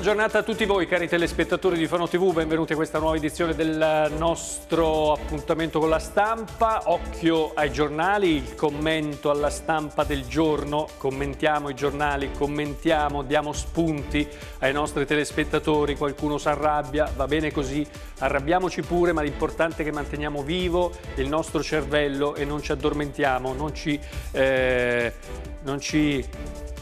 buona giornata a tutti voi cari telespettatori di Fano TV, benvenuti a questa nuova edizione del nostro appuntamento con la stampa. Occhio ai giornali, il commento alla stampa del giorno, commentiamo i giornali, commentiamo, diamo spunti ai nostri telespettatori, qualcuno si arrabbia, va bene così, arrabbiamoci pure, ma l'importante è che manteniamo vivo il nostro cervello e non ci addormentiamo, non ci... Eh, non ci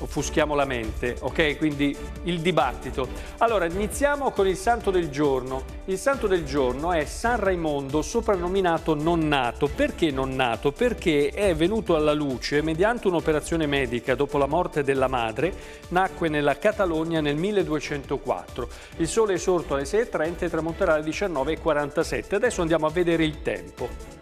offuschiamo la mente, ok? Quindi il dibattito. Allora, iniziamo con il santo del giorno. Il santo del giorno è San Raimondo, soprannominato non nato. Perché non nato? Perché è venuto alla luce mediante un'operazione medica dopo la morte della madre, nacque nella Catalogna nel 1204. Il sole è sorto alle 6.30 e tramonterà alle 19.47. Adesso andiamo a vedere il tempo.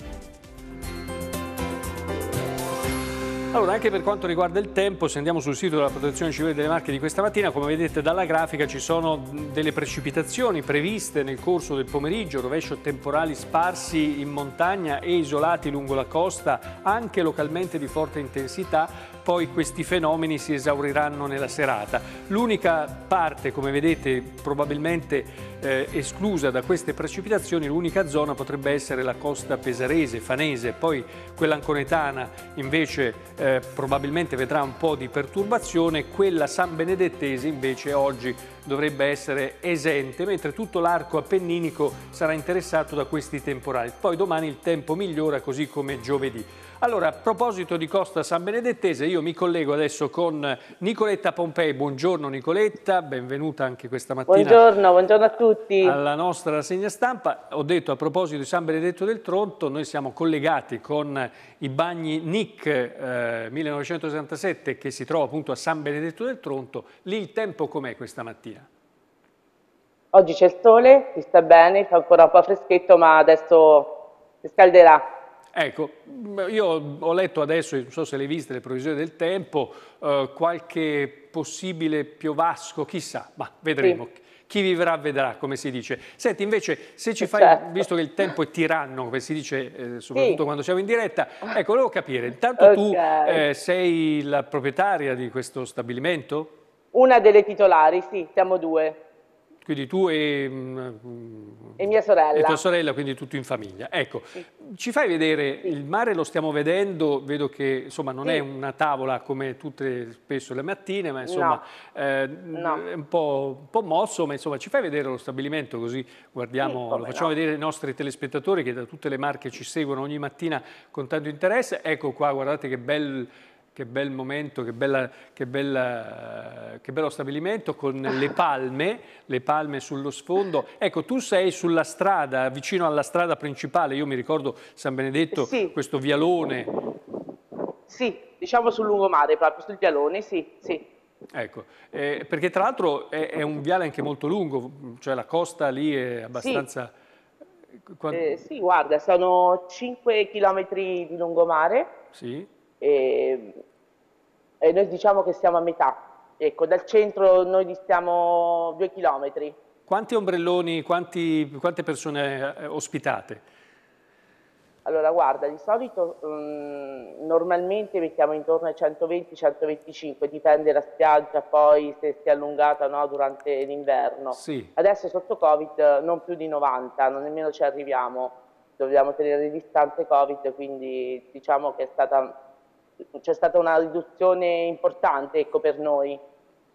Allora, anche per quanto riguarda il tempo, se andiamo sul sito della Protezione Civile delle Marche di questa mattina, come vedete dalla grafica ci sono delle precipitazioni previste nel corso del pomeriggio, rovescio temporali sparsi in montagna e isolati lungo la costa, anche localmente di forte intensità, poi questi fenomeni si esauriranno nella serata. L'unica parte, come vedete, probabilmente eh, esclusa da queste precipitazioni, l'unica zona potrebbe essere la costa pesarese, fanese, poi quella anconetana invece eh, probabilmente vedrà un po' di perturbazione, quella san benedettese invece oggi dovrebbe essere esente, mentre tutto l'arco appenninico sarà interessato da questi temporali. Poi domani il tempo migliora così come giovedì. Allora, a proposito di Costa San Benedettese, io mi collego adesso con Nicoletta Pompei. Buongiorno Nicoletta, benvenuta anche questa mattina. Buongiorno, buongiorno a tutti. Alla nostra rassegna stampa. Ho detto a proposito di San Benedetto del Tronto, noi siamo collegati con i bagni NIC eh, 1967 che si trova appunto a San Benedetto del Tronto. Lì il tempo com'è questa mattina? Oggi c'è il sole, si sta bene, fa ancora un po' freschetto, ma adesso si scalderà. Ecco, io ho letto adesso, non so se le viste, le previsioni del tempo, eh, qualche possibile piovasco, chissà, ma vedremo. Sì. Chi vivrà vedrà, come si dice. Senti, invece, se ci eh, fai, certo. visto che il tempo è tiranno, come si dice eh, soprattutto sì. quando siamo in diretta, ecco, volevo capire, intanto okay. tu eh, sei la proprietaria di questo stabilimento? Una delle titolari, sì, siamo due. Quindi tu e, mm, e, mia sorella. E tua sorella, quindi tutto in famiglia. Ecco, sì. ci fai vedere, sì. il mare lo stiamo vedendo, vedo che insomma non sì. è una tavola come tutte spesso le mattine, ma insomma no. Eh, no. è un po', un po', mosso, ma insomma ci fai vedere lo stabilimento così guardiamo, lo facciamo no. vedere ai nostri telespettatori che da tutte le marche ci seguono ogni mattina con tanto interesse. Ecco qua, guardate che bel che bel momento, che, bella, che, bella, che bello stabilimento con le palme, le palme sullo sfondo. Ecco, tu sei sulla strada, vicino alla strada principale, io mi ricordo San Benedetto, sì. questo vialone. Sì, diciamo sul lungomare, proprio sul vialone, sì, sì. Ecco, eh, perché tra l'altro è, è, un viale anche molto lungo, cioè la costa lì è abbastanza... Sì, Quando... eh, sì guarda, sono 5 km di lungomare. Sì e, e noi diciamo che siamo a metà. Ecco, dal centro noi distiamo due chilometri. Quanti ombrelloni, quanti, quante persone eh, ospitate? Allora, guarda, di solito um, normalmente mettiamo intorno ai 120-125, dipende la spiaggia poi se si è allungata o no durante l'inverno. Sì. Adesso sotto Covid eh, non più di 90, non nemmeno ci arriviamo, dobbiamo tenere le distanze Covid, quindi diciamo che è stata c'è stata una riduzione importante ecco, per noi.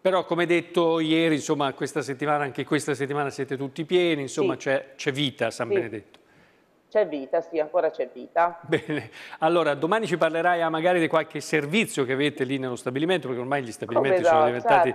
Però come detto ieri, insomma, questa settimana, anche questa settimana siete tutti pieni, insomma sì. c'è vita a San sì. Benedetto. C'è vita, sì, ancora c'è vita. Bene, allora domani ci parlerai ah, magari di qualche servizio che avete lì nello stabilimento, perché ormai gli stabilimenti Come sono no, diventati...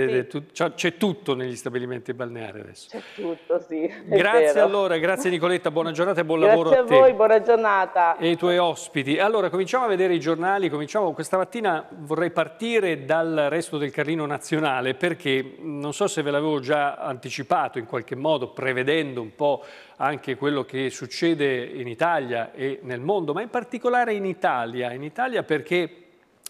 Certo. Sì. c'è tutto negli stabilimenti balneari adesso. C'è tutto, sì. Grazie vero. allora, grazie Nicoletta, buona giornata e buon grazie lavoro a, te. Grazie a voi, buona giornata. E ai tuoi ospiti. Allora, cominciamo a vedere i giornali, cominciamo questa mattina vorrei partire dal resto del Carlino nazionale, perché non so se ve l'avevo già anticipato in qualche modo, prevedendo un po' anche quello che succede in Italia e nel mondo, ma in particolare in Italia, in Italia perché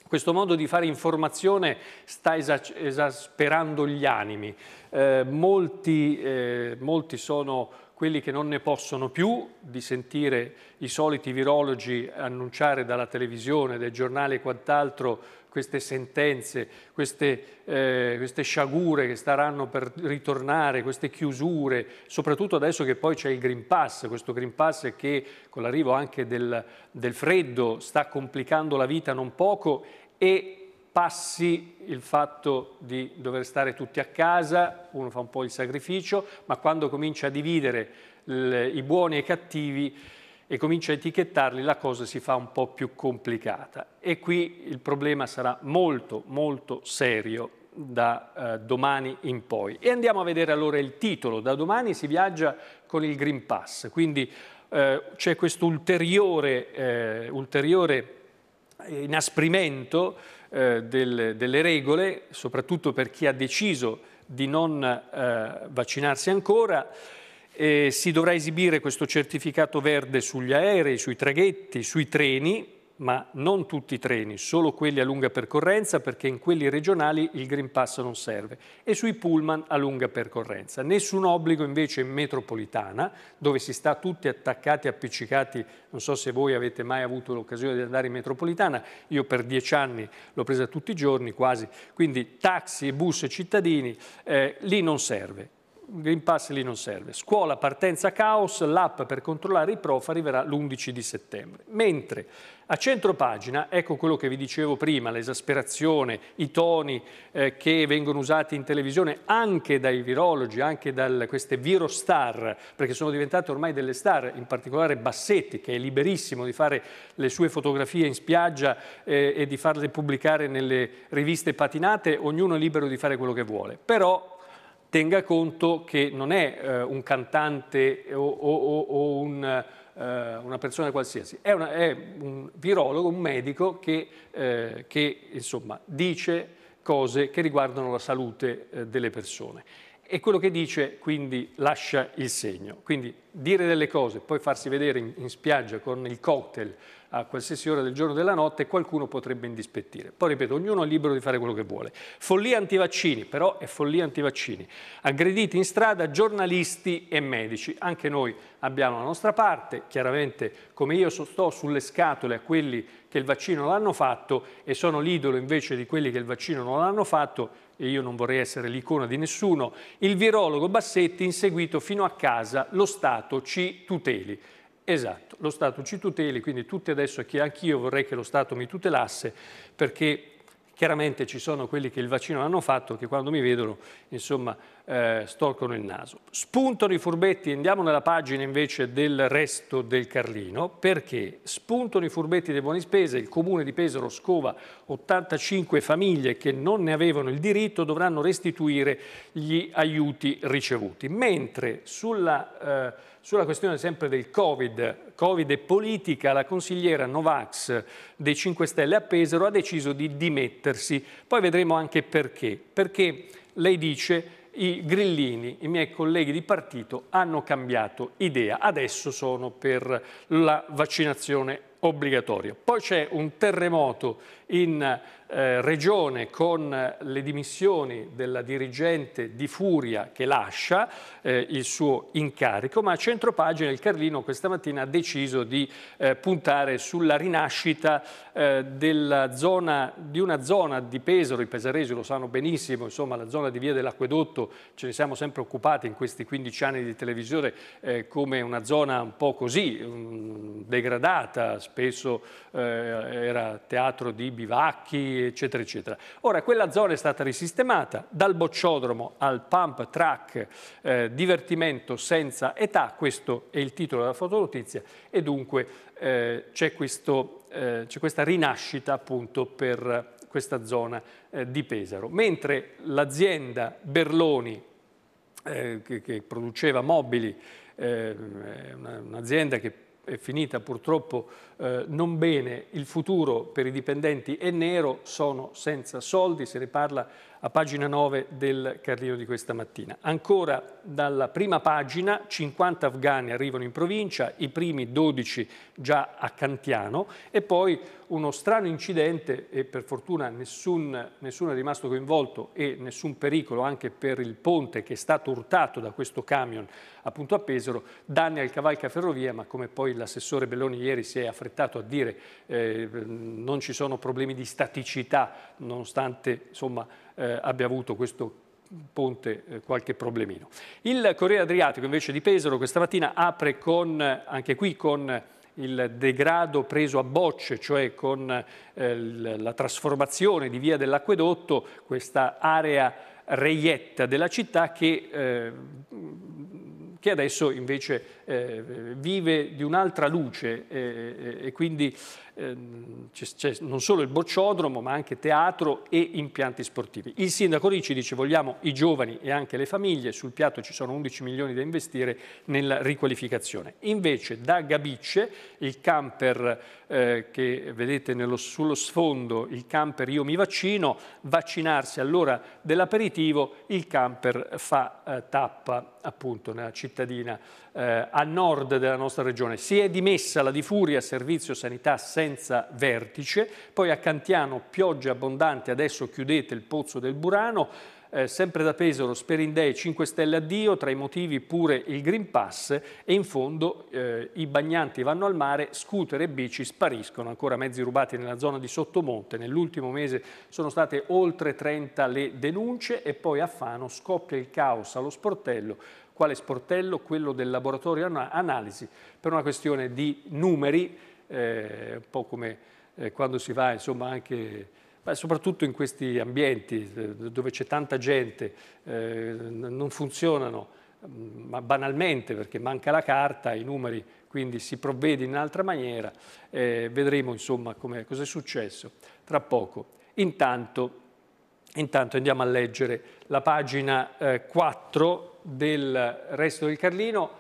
questo modo di fare informazione sta esas esasperando gli animi. Eh, molti, eh, molti sono quelli che non ne possono più di sentire i soliti virologi annunciare dalla televisione, dai giornali e quant'altro queste sentenze, queste, eh, queste, sciagure che staranno per ritornare, queste chiusure, soprattutto adesso che poi c'è il Green Pass, questo Green Pass che con l'arrivo anche del, del freddo sta complicando la vita non poco e passi il fatto di dover stare tutti a casa, uno fa un po' il sacrificio, ma quando comincia a dividere i buoni e i cattivi e comincia a etichettarli, la cosa si fa un po' più complicata. E qui il problema sarà molto, molto serio da eh, domani in poi. E andiamo a vedere allora il titolo. Da domani si viaggia con il Green Pass, quindi eh, c'è questo ulteriore, eh, ulteriore inasprimento eh, del, delle regole, soprattutto per chi ha deciso di non eh, vaccinarsi ancora. Eh, si dovrà esibire questo certificato verde sugli aerei, sui traghetti, sui treni ma non tutti i treni, solo quelli a lunga percorrenza perché in quelli regionali il Green Pass non serve e sui pullman a lunga percorrenza. Nessun obbligo invece in metropolitana dove si sta tutti attaccati, appiccicati, non so se voi avete mai avuto l'occasione di andare in metropolitana, io per dieci anni l'ho presa tutti i giorni quasi, quindi taxi, bus e cittadini, eh, lì non serve. Green Pass lì non serve. Scuola, partenza, caos, l'app per controllare i prof arriverà l'11 di settembre. Mentre a centro pagina, ecco quello che vi dicevo prima, l'esasperazione, i toni eh, che vengono usati in televisione anche dai virologi, anche da queste virostar, perché sono diventate ormai delle star, in particolare Bassetti, che è liberissimo di fare le sue fotografie in spiaggia eh, e di farle pubblicare nelle riviste patinate, ognuno è libero di fare quello che vuole. Però tenga conto che non è eh, un cantante o, o, o un, eh, una persona qualsiasi, è, una, è, un virologo, un medico che, eh, che insomma, dice cose che riguardano la salute eh, delle persone. E quello che dice quindi lascia il segno. Quindi dire delle cose, poi farsi vedere in, in spiaggia con il cocktail a qualsiasi ora del giorno o della notte, qualcuno potrebbe indispettire. Poi ripeto, ognuno è libero di fare quello che vuole. Follia antivaccini, però è follia antivaccini. Aggrediti in strada giornalisti e medici. Anche noi abbiamo la nostra parte, chiaramente come io sto sulle scatole a quelli che il vaccino l'hanno fatto e sono l'idolo invece di quelli che il vaccino non l'hanno fatto e io non vorrei essere l'icona di nessuno, il virologo Bassetti inseguito fino a casa, lo Stato ci tuteli. Esatto, lo Stato ci tuteli, quindi tutti adesso, che anch'io vorrei che lo Stato mi tutelasse, perché chiaramente ci sono quelli che il vaccino hanno fatto, che quando mi vedono, insomma, eh, storcono il naso. Spuntano i furbetti, andiamo nella pagina invece del resto del Carlino, perché spuntano i furbetti dei buoni spese, il comune di Pesaro scova 85 famiglie che non ne avevano il diritto, dovranno restituire gli aiuti ricevuti. Mentre sulla... Eh, sulla questione sempre del Covid, Covid e politica, la consigliera Novax dei 5 Stelle a Pesaro ha deciso di dimettersi. Poi vedremo anche perché. Perché lei dice i grillini, i miei colleghi di partito, hanno cambiato idea. Adesso sono per la vaccinazione obbligatoria. Poi c'è un terremoto in eh, regione con eh, le dimissioni della dirigente di Furia che lascia eh, il suo incarico, ma a centropagina il Carlino questa mattina ha deciso di eh, puntare sulla rinascita eh, zona, di una zona di Pesaro, i pesaresi lo sanno benissimo, insomma la zona di Via dell'Acquedotto ce ne siamo sempre occupati in questi 15 anni di televisione eh, come una zona un po' così, um, degradata, spesso era teatro di bivacchi, eccetera, eccetera. Ora, quella zona è stata risistemata, dal bocciodromo al pump track, eh, divertimento senza età, questo è il titolo della fotonotizia, e dunque eh, c'è eh, questa rinascita appunto per questa zona eh, di Pesaro. Mentre l'azienda Berloni, eh, che, che produceva mobili, un'azienda che è finita purtroppo eh, non bene, il futuro per i dipendenti è nero, sono senza soldi, se ne parla a pagina 9 del Carlino di questa mattina. Ancora dalla prima pagina 50 afghani arrivano in provincia, i primi 12 già a Cantiano e poi uno strano incidente e per fortuna nessun, nessuno è rimasto coinvolto e nessun pericolo anche per il ponte che è stato urtato da questo camion appunto a Pesaro, danni al cavalcaferrovia ma come poi l'assessore Belloni ieri si è affrettato a dire eh, non ci sono problemi di staticità nonostante insomma eh, abbia avuto questo ponte eh, qualche problemino. Il Corriere Adriatico invece di Pesaro questa mattina apre con, anche qui con il degrado preso a bocce, cioè con eh, la trasformazione di via dell'acquedotto, questa area reietta della città che eh, che adesso invece eh, vive di un'altra luce eh, eh e quindi eh, c'è non solo il bocciodromo ma anche teatro e impianti sportivi. Il sindaco Ricci dice vogliamo i giovani e anche le famiglie, sul piatto ci sono 11 milioni da investire nella riqualificazione. Invece da Gabicce, il camper eh, che vedete nello, sullo sfondo, il camper io mi vaccino, vaccinarsi all'ora dell'aperitivo, il camper fa eh, tappa appunto nella cittadina eh, a nord della nostra regione. Si è dimessa la di Furia servizio sanità senza vertice, poi a Cantiano pioggia abbondante, adesso chiudete il pozzo del Burano, eh, sempre da Pesaro, Sperindei 5 Stelle addio, tra i motivi pure il Green Pass e in fondo eh, i bagnanti vanno al mare, scooter e bici spariscono, ancora mezzi rubati nella zona di Sottomonte, nell'ultimo mese sono state oltre 30 le denunce e poi a Fano scoppia il caos allo sportello, quale sportello? Quello del laboratorio analisi, per una questione di numeri, eh, un po' come eh, quando si va insomma anche Beh, soprattutto in questi ambienti eh, dove c'è tanta gente, eh, non funzionano mm, ma banalmente perché manca la carta, i numeri, quindi si provvede in un'altra maniera. Eh, vedremo insomma cosa è successo tra poco. Intanto, intanto, andiamo a leggere la pagina eh, 4 del Resto del Carlino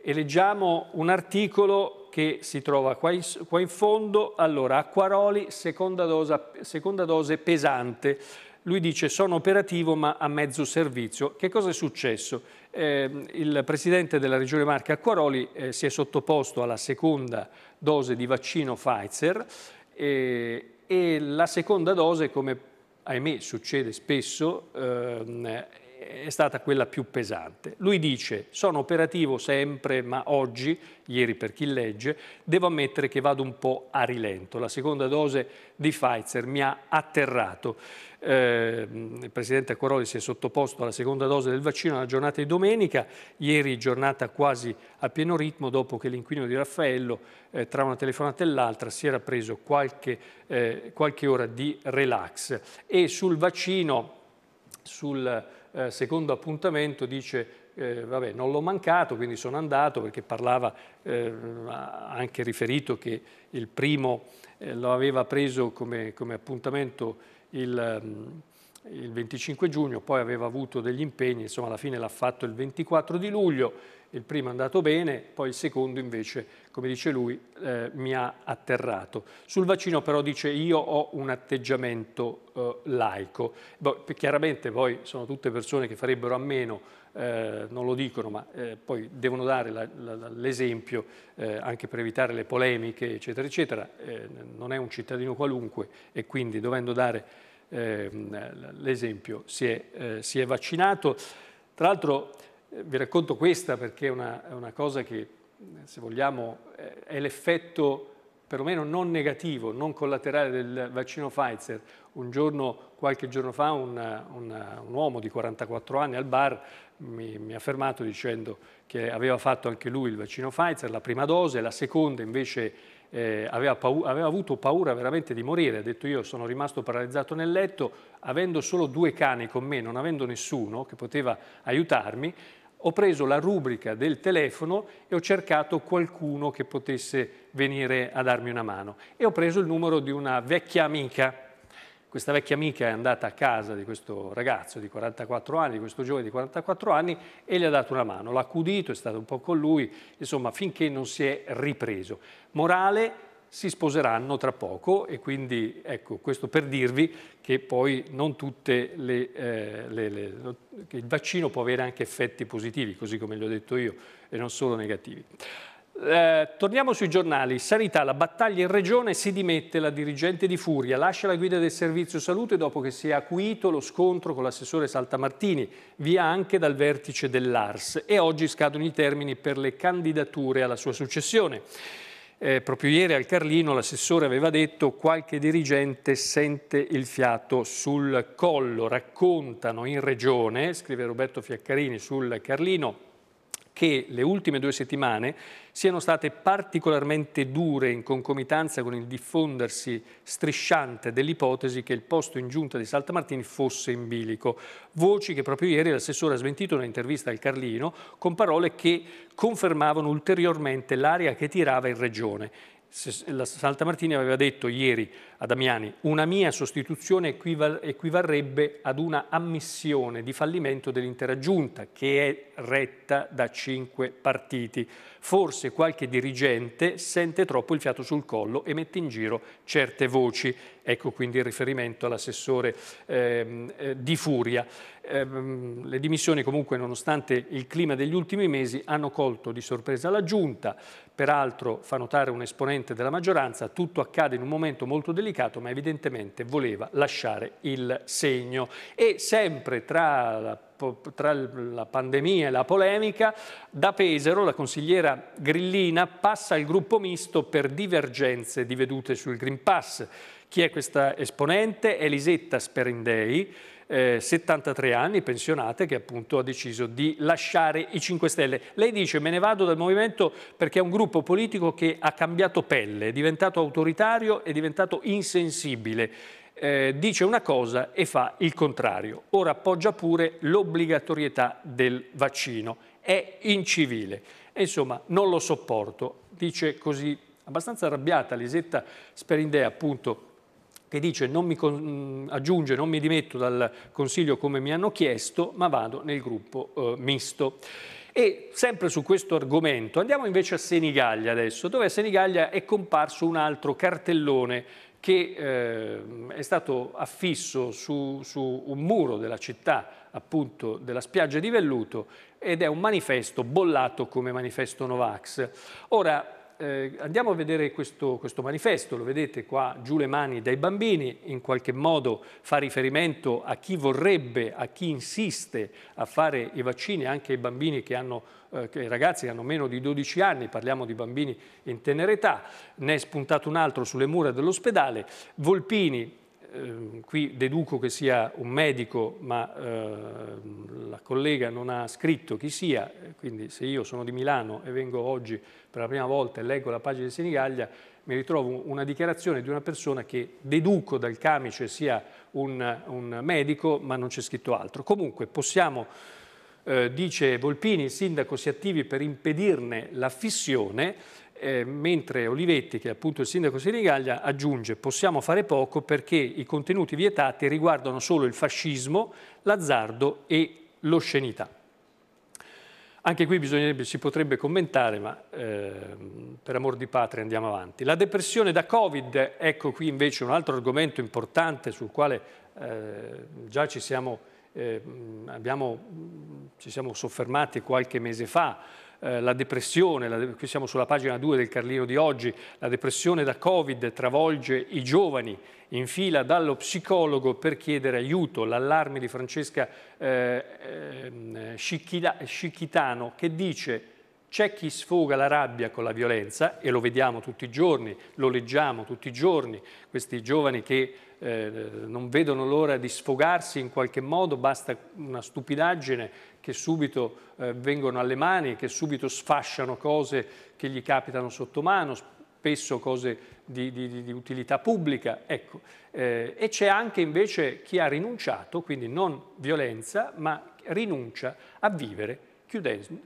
e leggiamo un articolo che si trova qua in, qua in fondo. Allora, Acquaroli, seconda, dosa, seconda dose pesante. Lui dice sono operativo ma a mezzo servizio. Che cosa è successo? Eh, il presidente della Regione Marche Acquaroli eh, si è sottoposto alla seconda dose di vaccino Pfizer eh, e la seconda dose, come ahimè succede spesso, ehm, è stata quella più pesante. Lui dice, sono operativo sempre, ma oggi, ieri per chi legge, devo ammettere che vado un po' a rilento. La seconda dose di Pfizer mi ha atterrato. Eh, il Presidente Coroli si è sottoposto alla seconda dose del vaccino alla giornata di domenica, ieri giornata quasi a pieno ritmo dopo che l'inquilino di Raffaello eh, tra una telefonata e l'altra si era preso qualche, eh, qualche ora di relax. E sul vaccino, sul eh, secondo appuntamento dice eh, vabbè, non l'ho mancato, quindi sono andato perché parlava, eh, anche riferito che il primo eh, lo aveva preso come, come appuntamento il, mm, il, 25 giugno, poi aveva avuto degli impegni, insomma alla fine l'ha fatto il 24 di luglio, il primo è andato bene, poi il secondo invece, come dice lui, eh, mi ha atterrato. Sul vaccino però dice io ho un atteggiamento eh, laico. Boh, chiaramente poi sono tutte persone che farebbero a meno, eh, non lo dicono, ma eh, poi devono dare l'esempio eh, anche per evitare le polemiche, eccetera, eccetera. Eh, non è un cittadino qualunque e quindi dovendo dare ehm, l'esempio si, si, è vaccinato. Tra l'altro eh, vi racconto questa perché è una, è una cosa che, eh, se vogliamo, è l'effetto perlomeno non negativo, non collaterale del vaccino Pfizer. Un giorno, qualche giorno fa, un, un, un uomo di 44 anni al bar mi, mi, ha fermato dicendo che aveva fatto anche lui il vaccino Pfizer, la prima dose, la seconda invece eh, aveva, paura, aveva avuto paura veramente di morire. Ha detto io sono rimasto paralizzato nel letto, avendo solo due cani con me, non avendo nessuno che poteva aiutarmi, ho preso la rubrica del telefono e ho cercato qualcuno che potesse venire a darmi una mano e ho preso il numero di una vecchia amica. Questa vecchia amica è andata a casa di questo ragazzo di 44 anni, di questo giovane di 44 anni e gli ha dato una mano, l'ha accudito, è stato un po' con lui, insomma finché non si è ripreso. Morale, si sposeranno tra poco e quindi ecco questo per dirvi che poi non tutte le, eh, le, le il vaccino può avere anche effetti positivi, così come gli ho detto io, e non solo negativi. Eh, torniamo sui giornali. Sanità, la battaglia in regione, si dimette la dirigente di Furia, lascia la guida del servizio salute dopo che si è acuito lo scontro con l'assessore Saltamartini, via anche dal vertice dell'ARS e oggi scadono i termini per le candidature alla sua successione. Eh, proprio ieri al Carlino l'assessore aveva detto qualche dirigente sente il fiato sul collo, raccontano in regione, scrive Roberto Fiaccarini sul Carlino, che le ultime due settimane siano state particolarmente dure in concomitanza con il diffondersi strisciante dell'ipotesi che il posto in giunta di Saltamartini fosse in bilico. Voci che proprio ieri l'assessore ha smentito in un'intervista al Carlino con parole che confermavano ulteriormente l'aria che tirava in regione. La Saltamartini aveva detto ieri a Damiani, una mia sostituzione equival equivarrebbe ad una ammissione di fallimento dell'intera giunta che è retta da cinque partiti. Forse qualche dirigente sente troppo il fiato sul collo e mette in giro certe voci. Ecco quindi il riferimento all'assessore ehm, eh, Di Furia. Ehm, le dimissioni comunque, nonostante il clima degli ultimi mesi, hanno colto di sorpresa la giunta. Peraltro, fa notare un esponente della maggioranza, tutto accade in un momento molto delicato delicato, ma evidentemente voleva lasciare il segno. E sempre tra la tra la pandemia e la polemica, da Pesaro la consigliera Grillina passa al gruppo misto per divergenze di vedute sul Green Pass. Chi è questa esponente? Elisetta Sperindei, eh, 73 anni, pensionata, che appunto ha deciso di lasciare i 5 Stelle. Lei dice me ne vado dal movimento perché è un gruppo politico che ha cambiato pelle, è diventato autoritario, è diventato insensibile. Eh, dice una cosa e fa il contrario. Ora appoggia pure l'obbligatorietà del vaccino. È incivile. E, insomma, non lo sopporto. Dice così, abbastanza arrabbiata, Lisetta Sperindea, appunto, che dice non mi con, mm, aggiunge, non mi dimetto dal Consiglio come mi hanno chiesto, ma vado nel gruppo eh, misto. E sempre su questo argomento andiamo invece a Senigallia adesso, dove a Senigallia è comparso un altro cartellone che eh, è stato affisso su, su un muro della città, appunto della spiaggia di Velluto, ed è un manifesto bollato come manifesto Novax. Ora, eh, andiamo a vedere questo, questo, manifesto, lo vedete qua, giù le mani dai bambini, in qualche modo fa riferimento a chi vorrebbe, a chi insiste a fare i vaccini, anche ai bambini che hanno, eh, che, ragazzi che hanno meno di 12 anni, parliamo di bambini in tenera età, ne è spuntato un altro sulle mura dell'ospedale, Volpini Ehm, qui deduco che sia un medico, ma eh, la collega non ha scritto chi sia, quindi se io sono di Milano e vengo oggi per la prima volta e leggo la pagina di Senigallia, mi ritrovo una dichiarazione di una persona che deduco dal camice sia un, un medico, ma non c'è scritto altro. Comunque possiamo, eh, dice Volpini, il sindaco si attivi per impedirne la fissione, eh, mentre Olivetti, che è appunto il sindaco Sirigaglia, aggiunge possiamo fare poco perché i contenuti vietati riguardano solo il fascismo, l'azzardo e l'oscenità. Anche qui si potrebbe commentare, ma eh, per amor di patria andiamo avanti. La depressione da Covid, ecco qui invece un altro argomento importante sul quale eh, già ci siamo, ehm, abbiamo, ci siamo soffermati qualche mese fa, eh, la depressione, la, qui siamo sulla pagina 2 del Carlino di oggi, la depressione da Covid travolge i giovani in fila dallo psicologo per chiedere aiuto, l'allarme di Francesca eh, eh, Scicchitano che dice c'è chi sfoga la rabbia con la violenza e lo vediamo tutti i giorni, lo leggiamo tutti i giorni, questi giovani che eh, non vedono l'ora di sfogarsi in qualche modo, basta una stupidaggine che subito eh, vengono alle mani, che subito sfasciano cose che gli capitano sotto mano, spesso cose di, di, di utilità pubblica. Ecco. Eh, e c'è anche invece chi ha rinunciato, quindi non violenza, ma rinuncia a vivere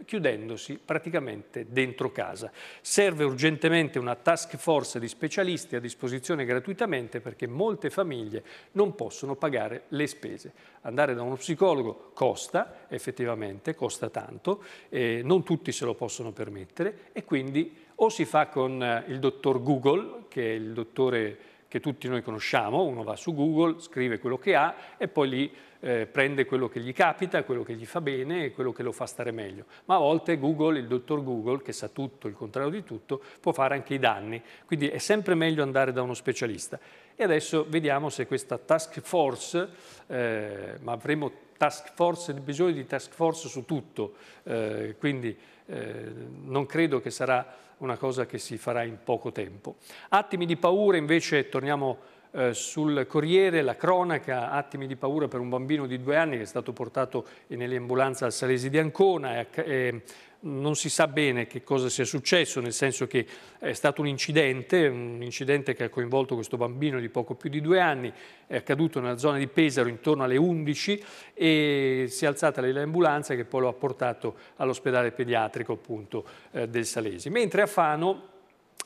chiudendosi praticamente dentro casa. Serve urgentemente una task force di specialisti a disposizione gratuitamente perché molte famiglie non possono pagare le spese. Andare da uno psicologo costa, effettivamente, costa tanto, eh, non tutti se lo possono permettere e quindi o si fa con eh, il dottor Google, che è il dottore che tutti noi conosciamo, uno va su Google, scrive quello che ha e poi lì eh, prende quello che gli capita, quello che gli fa bene e quello che lo fa stare meglio. Ma a volte Google, il dottor Google, che sa tutto, il contrario di tutto, può fare anche i danni. Quindi è sempre meglio andare da uno specialista. E adesso vediamo se questa task force, eh, ma avremo task force, bisogno di task force su tutto, eh, quindi eh, non credo che sarà una cosa che si farà in poco tempo. Attimi di paura invece, torniamo eh, sul Corriere la cronaca, attimi di paura per un bambino di due anni che è stato portato nelle ambulanze al Salesi di Ancona. E, non si sa bene che cosa sia successo, nel senso che è stato un incidente, un incidente che ha coinvolto questo bambino di poco più di due anni, è accaduto nella zona di Pesaro intorno alle 11 e si è alzata l'ambulanza che poi lo ha portato all'ospedale pediatrico appunto eh, del Salesi. Mentre a Fano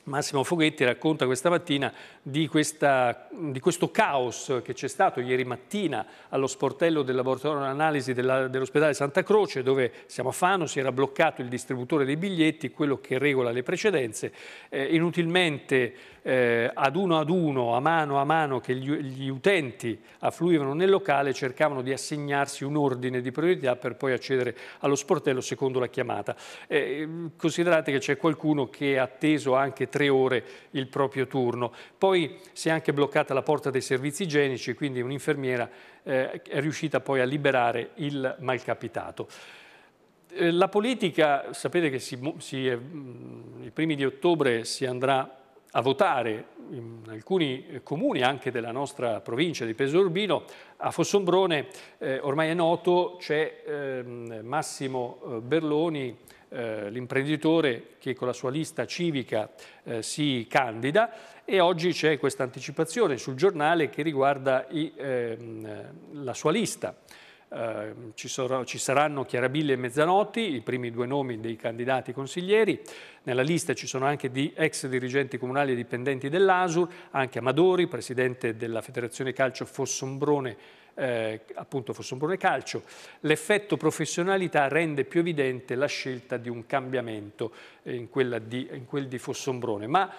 Massimo Foghetti racconta questa mattina di, questa, di questo caos che c'è stato ieri mattina allo sportello del laboratorio analisi dell'ospedale Santa Croce dove siamo a Fano, si era bloccato il distributore dei biglietti, quello che regola le precedenze, eh, inutilmente eh, ad uno ad uno, a mano a mano che gli, gli utenti affluivano nel locale, cercavano di assegnarsi un ordine di priorità per poi accedere allo sportello secondo la chiamata. Eh, considerate che c'è qualcuno che ha atteso anche tre ore il proprio turno. Poi si è anche bloccata la porta dei servizi igienici, quindi un'infermiera eh, è riuscita poi a liberare il malcapitato eh, la politica, sapete che si, si, mm, i primi di ottobre si andrà a votare in alcuni eh, comuni anche della nostra provincia di Peso Urbino, a Fossombrone eh, ormai è noto c'è ehm, eh, Massimo Berloni, eh, l'imprenditore che con la sua lista civica eh, si candida e oggi c'è questa anticipazione sul giornale che riguarda i, ehm, la sua lista. Ehm, ci, sono, ci, saranno Chiarabilli e Mezzanotti, i primi due nomi dei candidati consiglieri. Nella lista ci sono anche di ex dirigenti comunali e dipendenti dell'ASUR, anche Amadori, presidente della Federazione Calcio Fossombrone, eh, appunto Fossombrone Calcio. L'effetto professionalità rende più evidente la scelta di un cambiamento eh, in, di, in quel di Fossombrone. Ma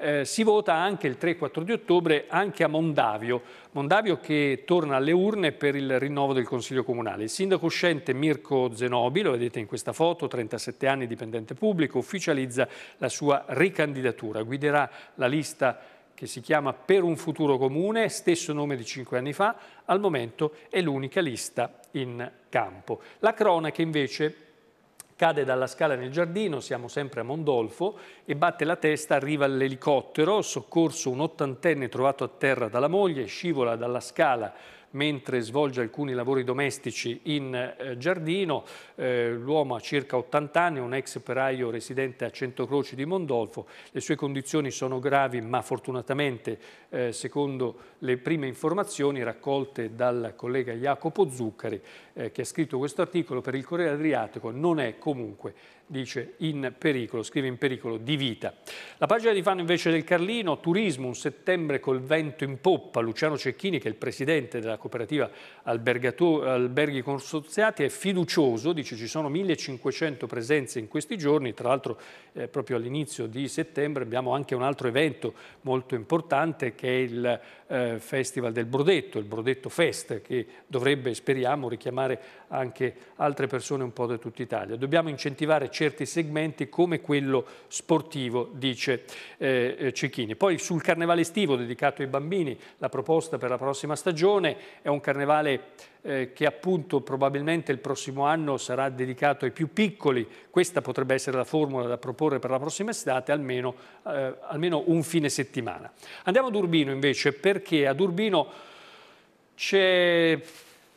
eh, si vota anche il 3-4 di ottobre anche a Mondavio, Mondavio che torna alle urne per il rinnovo del Consiglio Comunale. Il sindaco uscente Mirko Zenobi, lo vedete in questa foto, 37 anni dipendente pubblico, ufficializza la sua ricandidatura, guiderà la lista che si chiama Per un futuro comune, stesso nome di cinque anni fa, al momento è l'unica lista in campo. La cronaca invece cade dalla scala nel giardino, siamo sempre a Mondolfo, e batte la testa, arriva l'elicottero, soccorso un ottantenne trovato a terra dalla moglie, scivola dalla scala mentre svolge alcuni lavori domestici in eh, giardino. Eh, L'uomo ha circa 80 anni, è un ex operaio residente a Centocroci di Mondolfo. Le sue condizioni sono gravi, ma fortunatamente, eh, secondo le prime informazioni raccolte dal collega Jacopo Zuccari, eh, che ha scritto questo articolo per il Corriere Adriatico, non è comunque dice in pericolo, scrive in pericolo di vita. La pagina di Fanno invece del Carlino, turismo, un settembre col vento in poppa, Luciano Cecchini che è il presidente della cooperativa Alberghi Consorziati è fiducioso, dice ci sono 1500 presenze in questi giorni, tra l'altro eh, proprio all'inizio di settembre abbiamo anche un altro evento molto importante che è il eh, Festival del Brodetto, il Brodetto Fest, che dovrebbe, speriamo, richiamare anche altre persone un po' da tutta Italia. Dobbiamo incentivare certi segmenti come quello sportivo, dice eh, Cecchini. Poi sul carnevale estivo dedicato ai bambini, la proposta per la prossima stagione è un carnevale eh, che appunto probabilmente il prossimo anno sarà dedicato ai più piccoli, questa potrebbe essere la formula da proporre per la prossima estate, almeno, eh, almeno un fine settimana. Andiamo ad Urbino invece, perché ad Urbino c'è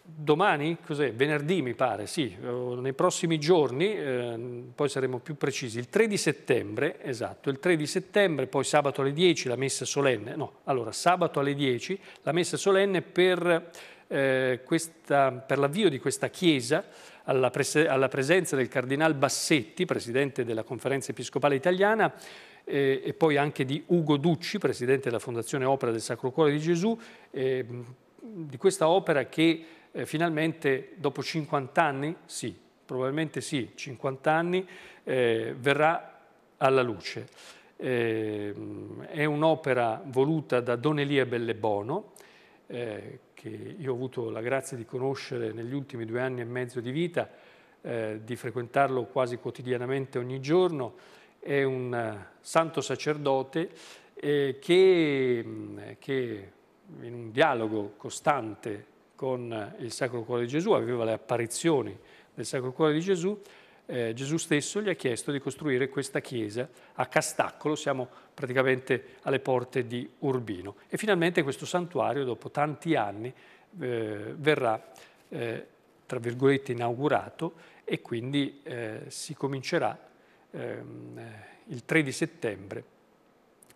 domani, cos'è? Venerdì mi pare, sì, eh, nei prossimi giorni, eh, poi saremo più precisi, il 3 di settembre, esatto, il 3 di settembre, poi sabato alle 10 la messa solenne, no, allora sabato alle 10 la messa solenne per eh, questa, per l'avvio di questa Chiesa alla, prese, alla presenza del Cardinale Bassetti, presidente della Conferenza Episcopale Italiana, eh, e poi anche di Ugo Ducci, presidente della Fondazione Opera del Sacro Cuore di Gesù, eh, di questa opera che eh, finalmente dopo 50 anni, sì, probabilmente sì, 50 anni, eh, verrà alla luce. Eh, è un'opera voluta da Don Elia Bellebono, eh, che io ho avuto la grazia di conoscere negli ultimi due anni e mezzo di vita, eh, di frequentarlo quasi quotidianamente ogni giorno, è un eh, santo sacerdote eh, che, che in un dialogo costante con eh, il Sacro Cuore di Gesù, aveva le apparizioni del Sacro Cuore di Gesù, eh, Gesù stesso gli ha chiesto di costruire questa chiesa a Castaccolo, siamo praticamente alle porte di Urbino. E finalmente questo santuario, dopo tanti anni, eh, verrà, eh, tra virgolette, inaugurato e quindi eh, si comincerà ehm, eh, il 3 di settembre,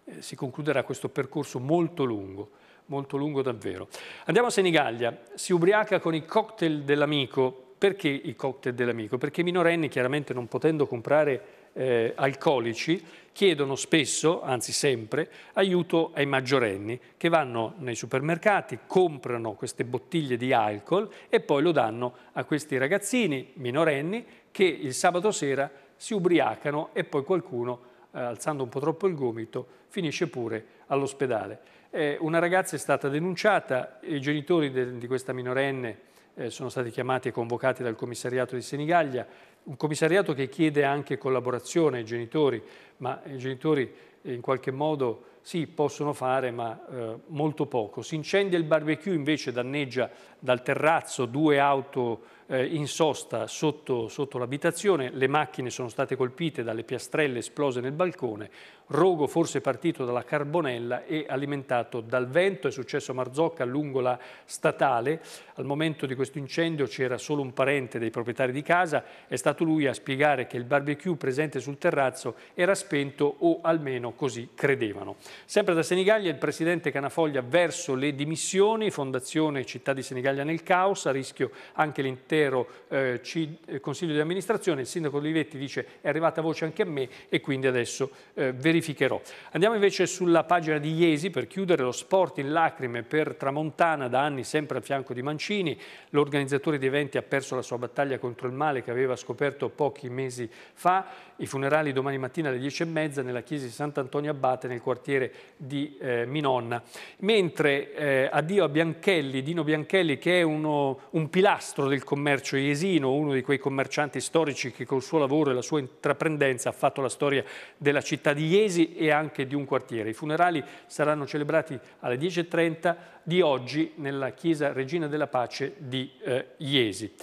eh, si concluderà questo percorso molto lungo, molto lungo davvero. Andiamo a Senigallia, si ubriaca con i cocktail dell'amico perché i cocktail dell'amico? Perché i minorenni chiaramente non potendo comprare eh, alcolici chiedono spesso, anzi sempre, aiuto ai maggiorenni che vanno nei supermercati, comprano queste bottiglie di alcol e poi lo danno a questi ragazzini minorenni che il sabato sera si ubriacano e poi qualcuno, eh, alzando un po' troppo il gomito, finisce pure all'ospedale. Eh, una ragazza è stata denunciata, i genitori de di questa minorenne eh, sono stati chiamati e convocati dal commissariato di Senigallia, un commissariato che chiede anche collaborazione ai genitori, ma i genitori eh, in qualche modo sì, possono fare, ma eh, molto poco. Si incendia il barbecue, invece danneggia dal terrazzo due auto eh, in sosta sotto, sotto l'abitazione, le macchine sono state colpite dalle piastrelle esplose nel balcone, rogo forse partito dalla carbonella e alimentato dal vento, è successo a Marzocca lungo la statale, al momento di questo incendio c'era solo un parente dei proprietari di casa, è stato lui a spiegare che il barbecue presente sul terrazzo era spento o almeno così credevano. Sempre da Senigallia il presidente Canafoglia verso le dimissioni, Fondazione Città di Senigallia nel caos, a rischio anche l'intero eh, eh, Consiglio di amministrazione, il sindaco Olivetti dice è arrivata voce anche a me e quindi adesso eh, verificherò. Andiamo invece sulla pagina di Iesi per chiudere lo sport in lacrime per Tramontana, da anni sempre al fianco di Mancini, l'organizzatore di eventi ha perso la sua battaglia contro il male che aveva scoperto pochi mesi fa, i funerali domani mattina alle 10.30 nella chiesa di Sant'Antonio Abate nel quartiere piacere di eh, Minonna. Mentre eh, addio a Bianchelli, Dino Bianchelli che è uno, un pilastro del commercio iesino, uno di quei commercianti storici che col suo lavoro e la sua intraprendenza ha fatto la storia della città di Iesi e anche di un quartiere. I funerali saranno celebrati alle 10.30 di oggi nella chiesa Regina della Pace di eh, Iesi.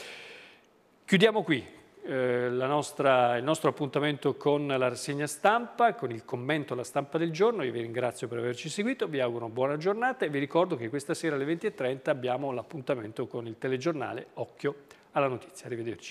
Chiudiamo qui eh, nostra, il nostro appuntamento con la rassegna stampa, con il commento alla stampa del giorno. Io vi ringrazio per averci seguito, vi auguro buona giornata e vi ricordo che questa sera alle 20.30 abbiamo l'appuntamento con il telegiornale Occhio alla notizia. Arrivederci.